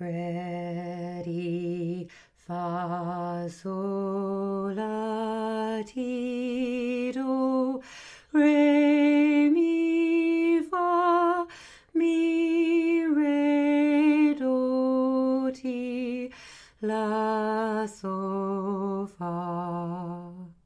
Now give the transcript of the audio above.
ready, fa, sol, la, ti, do, re, mi, fa, mi, re, do, ti, la, so, fa.